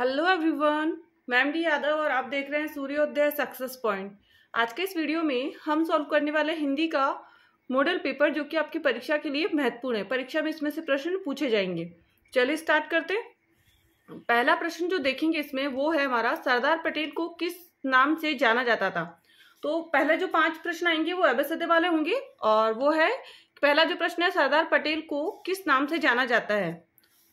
hello everyone ma'am D Yadav और आप देख रहे हैं सूर्योदय सक्सेस पॉइंट आज के इस वीडियो में हम सॉल्व करने वाले हिंदी का मॉडल पेपर जो कि आपकी परीक्षा के लिए महत्वपूर्ण है परीक्षा में इसमें से प्रश्न पूछे जाएंगे चलिए स्टार्ट करते पहला प्रश्न जो देखेंगे इसमें वो है हमारा सरदार पटेल को किस नाम से जाना जाता था तो पहले जो पांच प्रश्न आएंगे वो एबसदे वाले होंगे और वो है पहला जो प्रश्न है सरदार पटेल को किस नाम से जाना जाता है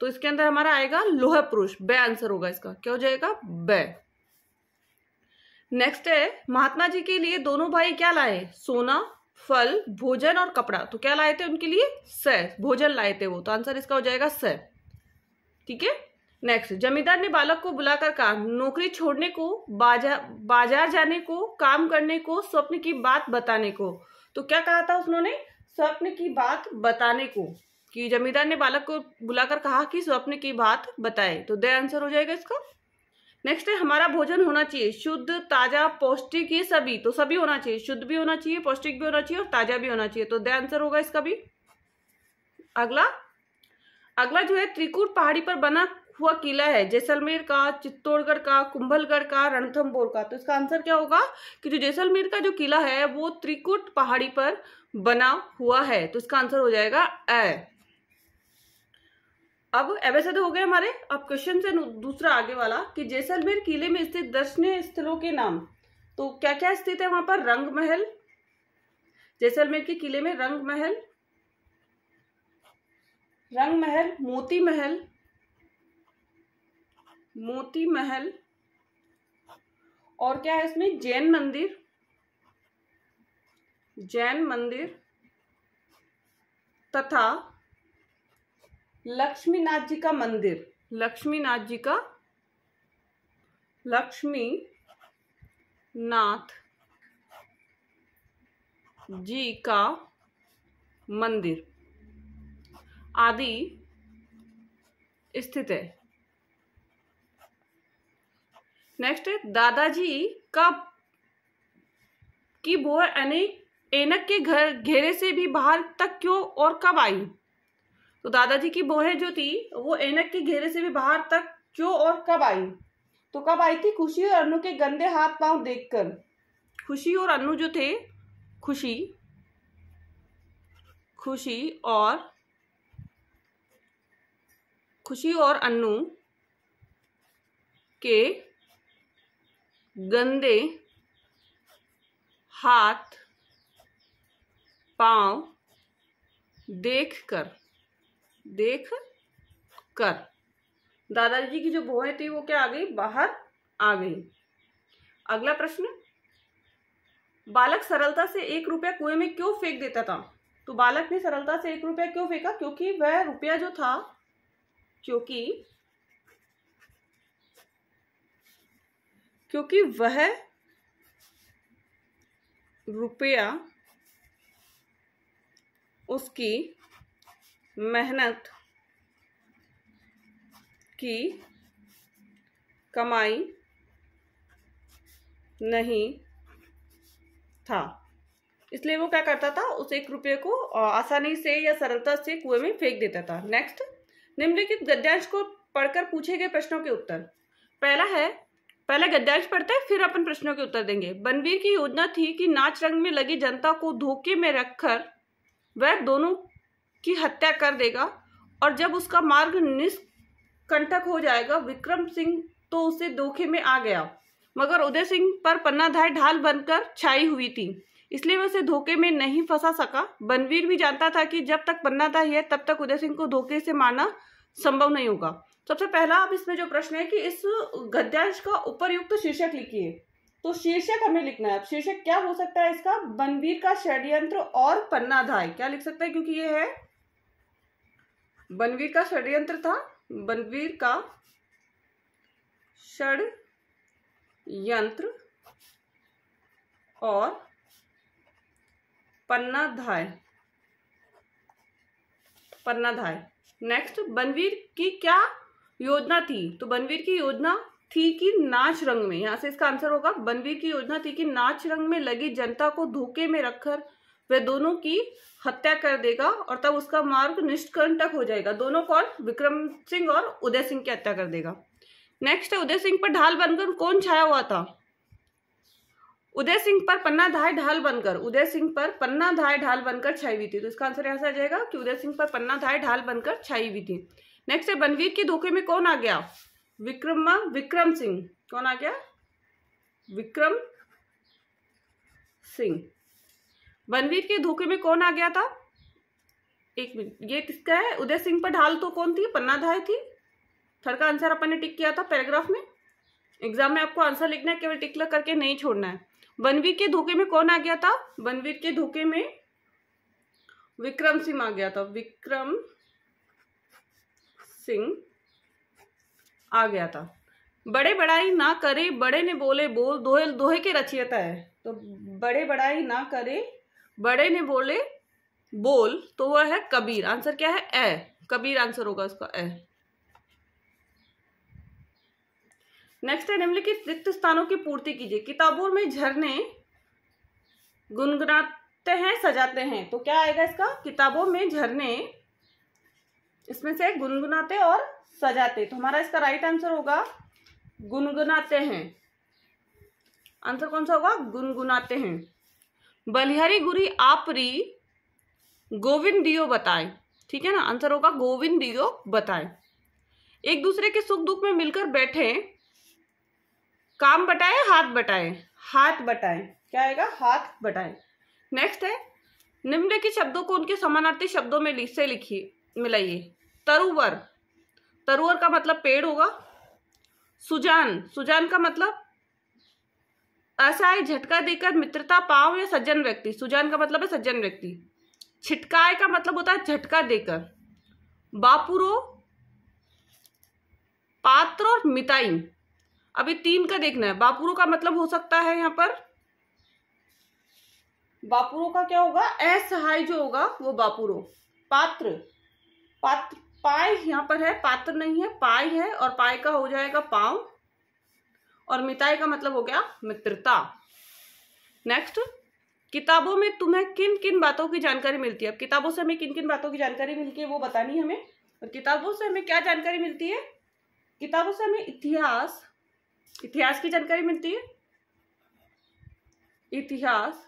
तो इसके अंदर हमारा आएगा लोह पुरुष बे आंसर होगा इसका क्या हो जाएगा बे नेक्स्ट है महात्मा जी के लिए दोनों भाई क्या लाए सोना फल भोजन और कपड़ा तो क्या लाए थे उनके लिए स भोजन लाए थे वो तो आंसर इसका हो जाएगा स ठीक है नेक्स्ट जमींदार ने बालक को बुलाकर कहा नौकरी छोड़ने को बाजा बाजार जाने को काम करने को स्वप्न की बात बताने को तो क्या कहा था उन्होंने स्वप्न की बात बताने को कि जमींदार ने बालक को बुलाकर कहा कि स्वप्न की बात बताए तो दे आंसर हो जाएगा इसका नेक्स्ट है हमारा भोजन होना चाहिए शुद्ध ताजा पौष्टिक ये सभी तो सभी होना चाहिए शुद्ध भी होना चाहिए पौष्टिक भी होना चाहिए और ताजा भी होना चाहिए तो दे आंसर होगा इसका भी अगला अगला जो है त्रिकुट पहाड़ी पर बना हुआ किला है जैसलमेर का चित्तौड़गढ़ का कुंभलगढ़ का रणथम्बोर का तो इसका आंसर क्या होगा कि जो जैसलमेर का जो किला है वो त्रिकुट पहाड़ी पर बना हुआ है तो इसका आंसर हो जाएगा ए अब तो हो गए हमारे अब क्वेश्चन से दूसरा आगे वाला कि जैसलमेर किले में स्थित दर्शनीय स्थलों के नाम तो क्या क्या स्थित है वहां पर रंग महल जैसलमेर के किले में रंग महल रंग महल मोती महल मोती महल और क्या है इसमें जैन मंदिर जैन मंदिर तथा लक्ष्मीनाथ जी का मंदिर लक्ष्मीनाथ जी का लक्ष्मी नाथ जी का मंदिर आदि स्थित है नेक्स्ट है दादाजी का की बोर अनेक एनक के घर घेरे से भी बाहर तक क्यों और कब आई तो दादाजी की बोहे जो थी वो एनक के घेरे से भी बाहर तक क्यों और कब आई तो कब आई थी खुशी और अनु के गंदे हाथ पांव देखकर खुशी और अनु जो थे खुशी खुशी और खुशी और अनु के गंदे हाथ पांव देखकर देख कर दादाजी की जो भोए थी वो क्या आ गई बाहर आ गई अगला प्रश्न बालक सरलता से एक रुपया कुएं में क्यों फेंक देता था तो बालक ने सरलता से एक रुपया क्यों फेंका क्योंकि वह रुपया जो था क्योंकि क्योंकि वह रुपया उसकी मेहनत की कमाई नहीं था इसलिए वो क्या करता था उस एक रुपये को आसानी से या सरलता से कुएं में फेंक देता था नेक्स्ट निम्नलिखित गद्यांश को पढ़कर पूछे गए प्रश्नों के उत्तर पहला है पहले गद्यांश पढ़ते हैं फिर अपन प्रश्नों के उत्तर देंगे बनवीर की योजना थी कि नाच रंग में लगी जनता को धोखे में रखकर वह दोनों की हत्या कर देगा और जब उसका मार्ग निष्कंटक हो जाएगा विक्रम सिंह तो उसे धोखे में आ गया मगर उदय सिंह पर पन्नाधाय ढाल बनकर छाई हुई थी इसलिए वह उसे धोखे में नहीं फंसा सका बनवीर भी जानता था कि जब तक पन्नाधाय है तब तक उदय सिंह को धोखे से मारना संभव नहीं होगा सबसे पहला अब इसमें जो प्रश्न है कि इस गद्यांश का उपरयुक्त शीर्षक लिखिए तो शीर्षक हमें लिखना है शीर्षक क्या हो सकता है इसका बनवीर का षड्यंत्र और पन्नाधाय क्या लिख सकते हैं क्योंकि ये है बनवीर का षड्यंत्र था बनवीर का षड यंत्र और पन्ना धाय पन्ना धाय नेक्स्ट बनवीर की क्या योजना थी तो बनवीर की योजना थी कि नाच रंग में यहां से इसका आंसर होगा बनवीर की योजना थी कि नाच रंग में लगी जनता को धोखे में रखकर वह दोनों की हत्या कर देगा और तब उसका मार्ग निष्कंटक हो जाएगा दोनों कौन विक्रम सिंह और उदय सिंह की हत्या कर देगा नेक्स्ट है उदय सिंह पर ढाल बनकर कौन छाया हुआ था उदय सिंह पर पन्ना धाय ढाल बनकर उदय सिंह पर पन्ना धाय ढाल बनकर छाई हुई थी तो इसका आंसर ऐसा आ जाएगा कि उदय सिंह पर पन्ना धाय ढाल बनकर छाई हुई थी नेक्स्ट है बनवीर के धोखे में कौन आ गया विक्रम विक्रम सिंह कौन आ गया विक्रम सिंह बनवीर के धोखे में कौन आ गया था एक मिनट ये किसका है उदय सिंह पर ढाल तो कौन थी पन्ना धाय थी थर्ड का आंसर अपन ने टिक किया था पैराग्राफ में एग्जाम में आपको आंसर लिखना है केवल टिकला करके नहीं छोड़ना है बनवीर के धोखे में कौन आ गया था बनवीर के धोखे में विक्रम सिंह आ गया था विक्रम सिंह आ गया था बड़े बड़ाई ना करे बड़े ने बोले बोल दोहे दोहे के रचियता है तो बड़े बड़ाई ना करे बड़े ने बोले बोल तो वह है कबीर आंसर क्या है ए कबीर आंसर होगा उसका ए नेक्स्ट है निम्नलिखित रिक्त स्थानों की पूर्ति कीजिए किताबों में झरने गुनगुनाते हैं सजाते हैं तो क्या आएगा इसका किताबों में झरने इसमें से गुनगुनाते और सजाते तो हमारा इसका राइट आंसर होगा गुनगुनाते हैं आंसर कौन सा होगा गुनगुनाते हैं बलिहरी गुरी आपरी गोविंद दियो बताए ठीक है ना आंसर होगा गोविंद दियो बताए एक दूसरे के सुख दुख में मिलकर बैठे काम बटाए हाथ बटाए हाथ बटाए क्या आएगा हाथ बटाए नेक्स्ट है निम्नलिखित शब्दों को उनके समानार्थी शब्दों में से लिखिए मिलाइए तरुवर तरुवर का मतलब पेड़ होगा सुजान सुजान का मतलब असहाय झटका देकर मित्रता पाओ या सज्जन व्यक्ति सुजान का मतलब है सज्जन व्यक्ति छिटकाए का मतलब होता है झटका देकर बापुरो पात्र और मिताई अभी तीन का देखना है बापुरो का मतलब हो सकता है यहाँ पर बापुरो का क्या होगा असहाय जो होगा वो बापुरो पात्र पात्र पाए यहाँ पर है पात्र नहीं है पाए है और पाए का हो जाएगा पाव और मिताई का मतलब हो गया मित्रता नेक्स्ट किताबों में तुम्हें किन किन बातों की जानकारी मिलती है अब किताबों से हमें किन किन बातों की जानकारी मिलती है वो बतानी हमें और किताबों से हमें क्या जानकारी मिलती है किताबों से हमें इतिहास इतिहास की जानकारी मिलती है इतिहास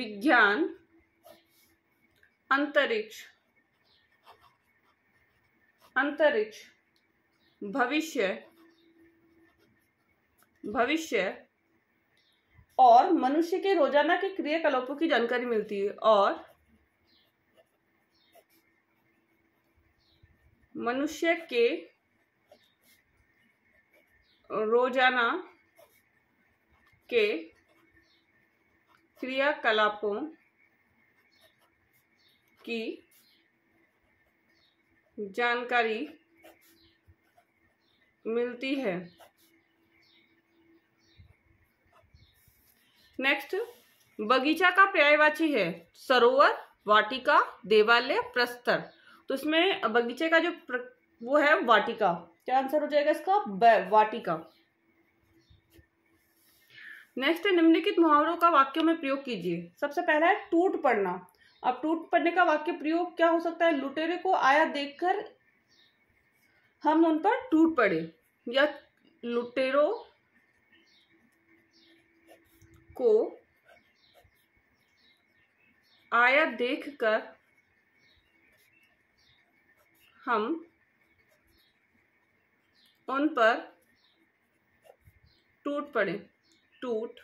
विज्ञान अंतरिक्ष अंतरिक्ष भविष्य भविष्य और मनुष्य के रोजाना के क्रियाकलापों की जानकारी मिलती है और मनुष्य के रोजाना के क्रियाकलापों की जानकारी मिलती है नेक्स्ट बगीचा का पर्यायवाची है सरोवर वाटिका देवालय प्रस्तर तो इसमें बगीचे का जो प्र... वो है वाटिका क्या आंसर हो जाएगा इसका वाटिका नेक्स्ट निम्नलिखित मुहावरों का वाक्यों में प्रयोग कीजिए सबसे पहला है टूट पड़ना अब टूट पड़ने का वाक्य प्रयोग क्या हो सकता है लुटेरे को आया देखकर हम उन पर टूट पड़े या लुटेरों को आया देखकर हम उन पर टूट पड़े टूट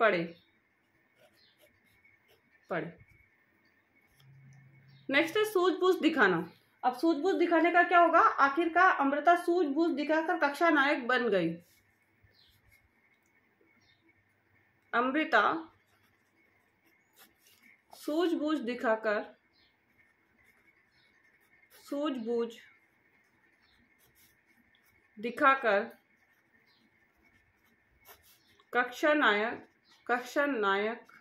पड़े पड़े नेक्स्ट है सूझबूझ दिखाना अब सूझबूझ दिखाने का क्या होगा आखिरकार अमृता सूझबूझ दिखाकर कक्षा नायक बन गई अमृता सूझबूझ दिखाकर सूझबूझ दिखाकर कक्षा नायक कक्षा नायक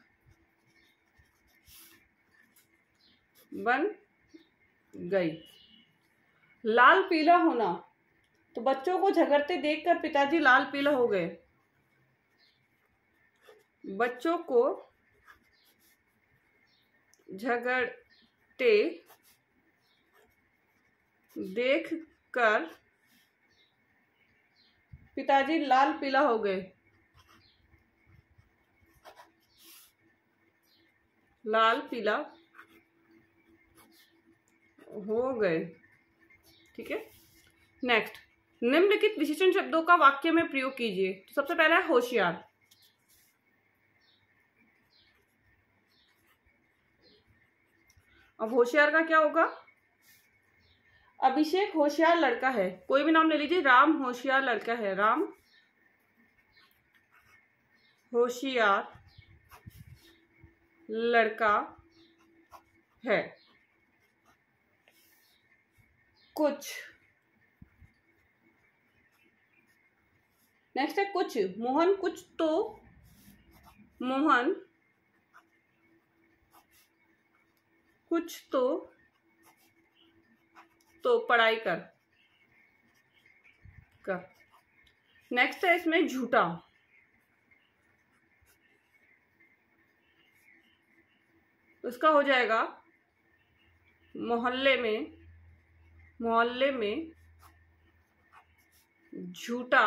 बन गई लाल पीला होना तो बच्चों को झगड़ते देखकर पिताजी लाल पीला हो गए बच्चों को झगड़ते देख कर पिताजी लाल पीला हो गए लाल पीला हो गए ठीक है नेक्स्ट निम्नलिखित विशेषण शब्दों का वाक्य में प्रयोग कीजिए तो सबसे पहला है होशियार अब होशियार का क्या होगा अभिषेक होशियार लड़का है कोई भी नाम ले लीजिए राम होशियार लड़का है राम होशियार लड़का है कुछ नेक्स्ट है कुछ मोहन कुछ तो मोहन कुछ तो तो पढ़ाई कर कर नेक्स्ट है इसमें झूठा उसका हो जाएगा मोहल्ले में मोहल्ले में झूठा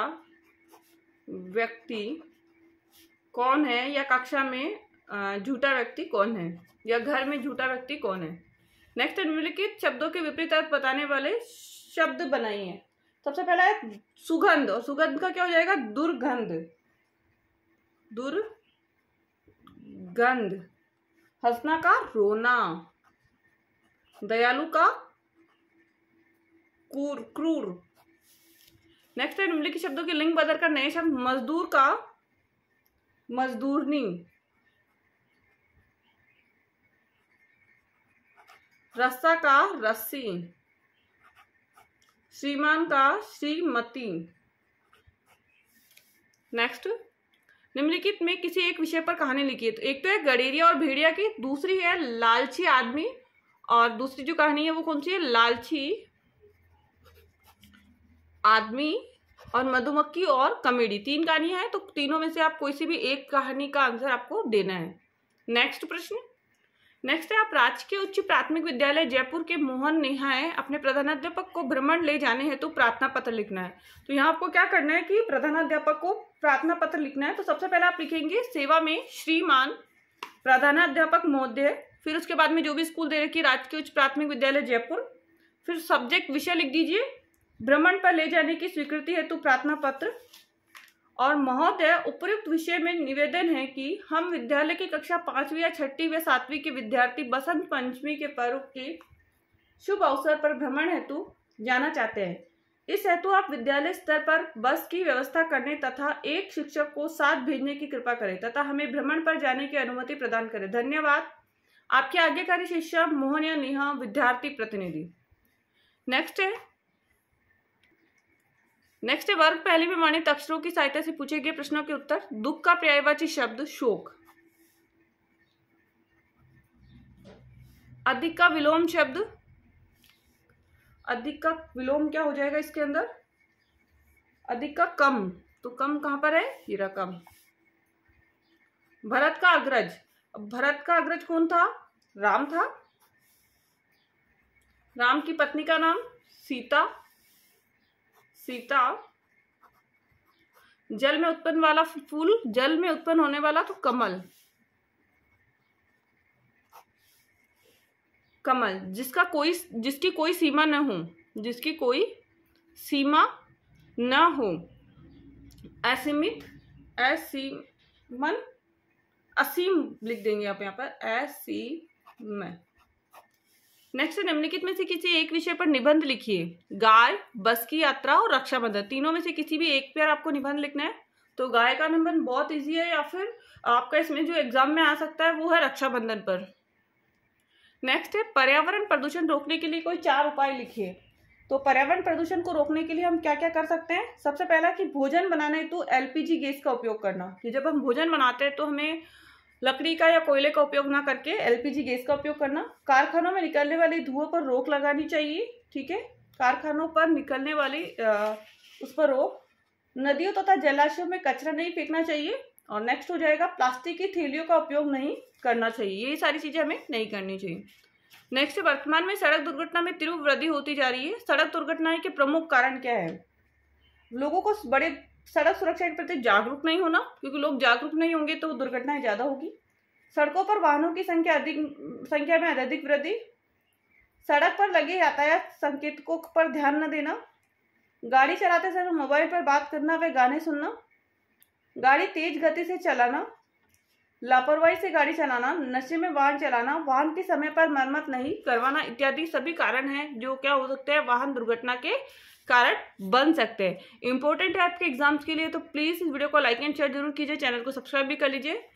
व्यक्ति कौन है या कक्षा में झूठा व्यक्ति कौन है या घर में झूठा व्यक्ति कौन है नेक्स्ट निम्नलिखित शब्दों के विपरीत अर्थ बताने वाले शब्द बनाइए हैं सबसे पहला है सुगंध और सुगंध का क्या हो जाएगा दुर्गंध दुर्गंध हंसना का रोना दयालु का क्रूर क्रूर नेक्स्ट है निम्नलिखित शब्दों के लिंग बदलकर नए शब्द मजदूर का मजदूरनी रस्सा का रस्सी श्रीमान का श्रीमती नेक्स्ट निम्नलिखित में किसी एक विषय पर कहानी लिखी है तो एक तो है गडेरिया और भेड़िया की दूसरी है लालची आदमी और दूसरी जो कहानी है वो कौन सी है लालची आदमी और मधुमक्खी और कमेडी तीन कहानियां हैं तो तीनों में से आप कोई सी भी एक कहानी का आंसर आपको देना है नेक्स्ट प्रश्न नेक्स्ट है आप राजकीय उच्च प्राथमिक विद्यालय जयपुर के मोहन नेहाए अपने प्रधानाध्यापक को भ्रमण ले जाने हेतु तो प्रार्थना पत्र लिखना है तो यहाँ आपको क्या करना है कि प्रधानाध्यापक को प्रार्थना पत्र लिखना है तो सबसे पहले आप लिखेंगे सेवा में श्रीमान प्रधानाध्यापक महोदय फिर उसके बाद में जो भी स्कूल दे रखी है राजकीय उच्च प्राथमिक विद्यालय जयपुर फिर सब्जेक्ट विषय लिख दीजिए भ्रमण पर ले जाने की स्वीकृति हेतु प्रार्थना पत्र और महोदय उपयुक्त विषय में निवेदन है कि हम विद्यालय की कक्षा पांचवी या छठी व सातवीं के विद्यार्थी बसंत पंचमी के पर्व के शुभ अवसर पर भ्रमण हेतु जाना चाहते हैं इस हेतु आप विद्यालय स्तर पर बस की व्यवस्था करने तथा एक शिक्षक को साथ भेजने की कृपा करें तथा हमें भ्रमण पर जाने की अनुमति प्रदान करें धन्यवाद आपके आज्ञाकारी शिक्षक मोहन या नेहा विद्यार्थी प्रतिनिधि नेक्स्ट है नेक्स्ट है वर्ग पहले पैमाने अक्षरों की सहायता से पूछे गए प्रश्नों के उत्तर दुख का पर्यायवाची शब्द शोक अधिक का विलोम शब्द अधिक का विलोम क्या हो जाएगा इसके अंदर अधिक का कम तो कम कहां पर है हीरा कम भरत का अग्रज भरत का अग्रज कौन था राम था राम की पत्नी का नाम सीता सीता जल में उत्पन्न वाला फूल जल में उत्पन्न होने वाला तो कमल कमल जिसका कोई जिसकी कोई सीमा न हो जिसकी कोई सीमा न हो असीमित असीमन असीम लिख देंगे आप यहाँ पर असीम नेक्स्ट है निम्नलिखित में से किसी एक विषय पर निबंध लिखिए गाय बस की यात्रा और रक्षाबंधन तीनों में से किसी भी एक पर आपको निबंध लिखना है तो गाय का निबंध बहुत इजी है या फिर आपका इसमें जो एग्जाम में आ सकता है वो है रक्षाबंधन पर नेक्स्ट है पर्यावरण प्रदूषण रोकने के लिए कोई चार उपाय लिखिए तो पर्यावरण प्रदूषण को रोकने के लिए हम क्या क्या कर सकते हैं सबसे पहला कि भोजन बनाने हेतु एलपीजी गैस का उपयोग करना कि जब हम भोजन बनाते हैं तो हमें लकड़ी का या कोयले का उपयोग ना करके एलपीजी गैस का उपयोग करना कारखानों में निकलने वाले धुओं पर रोक लगानी चाहिए ठीक है कारखानों पर निकलने वाली आ, उस पर रोक नदियों तथा तो जलाशयों में कचरा नहीं फेंकना चाहिए और नेक्स्ट हो जाएगा प्लास्टिक की थैलियों का उपयोग नहीं करना चाहिए ये सारी चीज़ें हमें नहीं करनी चाहिए नेक्स्ट वर्तमान में सड़क दुर्घटना में तीव्र वृद्धि होती जा रही है सड़क दुर्घटनाएं के प्रमुख कारण क्या है लोगों को बड़े सड़क सुरक्षा के प्रति तो जागरूक नहीं होना क्योंकि लोग जागरूक नहीं होंगे तो दुर्घटनाएं ज़्यादा होगी सड़कों पर वाहनों की संख्या अधिक संख्या में अत्यधिक वृद्धि सड़क पर लगे यातायात संकेतकों पर ध्यान न देना गाड़ी चलाते समय मोबाइल पर बात करना व गाने सुनना गाड़ी तेज गति से चलाना लापरवाही से गाड़ी चलाना नशे में वाहन चलाना वाहन के समय पर मरम्मत नहीं करवाना इत्यादि सभी कारण हैं जो क्या हो सकते हैं वाहन दुर्घटना के कारण बन सकते हैं इंपॉर्टेंट है आपके एग्जाम्स के लिए तो प्लीज़ इस वीडियो को लाइक एंड शेयर जरूर कीजिए चैनल को सब्सक्राइब भी कर लीजिए